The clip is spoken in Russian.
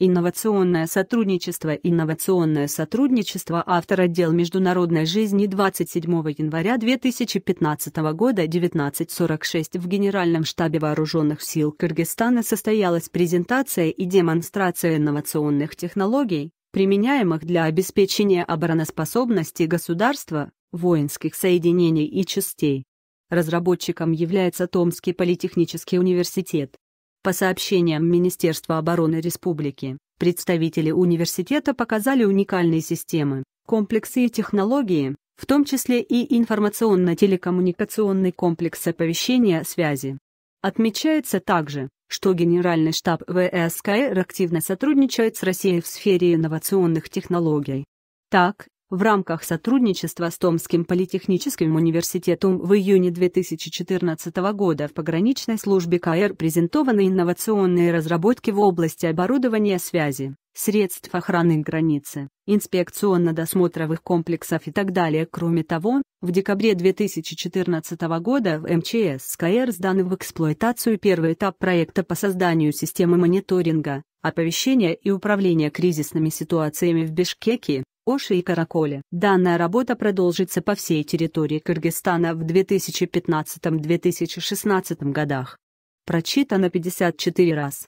Инновационное сотрудничество Инновационное сотрудничество автор отдел международной жизни 27 января 2015 года 19.46 в Генеральном штабе Вооруженных сил Кыргызстана состоялась презентация и демонстрация инновационных технологий, применяемых для обеспечения обороноспособности государства, воинских соединений и частей. Разработчиком является Томский политехнический университет. По сообщениям Министерства обороны Республики, представители университета показали уникальные системы, комплексы и технологии, в том числе и информационно-телекоммуникационный комплекс оповещения связи. Отмечается также, что Генеральный штаб ВСКР активно сотрудничает с Россией в сфере инновационных технологий. Так, в рамках сотрудничества с Томским политехническим университетом в июне 2014 года в пограничной службе КР презентованы инновационные разработки в области оборудования связи, средств охраны границы, инспекционно-досмотровых комплексов и так далее. Кроме того, в декабре 2014 года в МЧС КР сдан в эксплуатацию первый этап проекта по созданию системы мониторинга, оповещения и управления кризисными ситуациями в Бишкеке, Оши и Караколе. Данная работа продолжится по всей территории Кыргызстана в 2015-2016 годах. Прочитано 54 раз.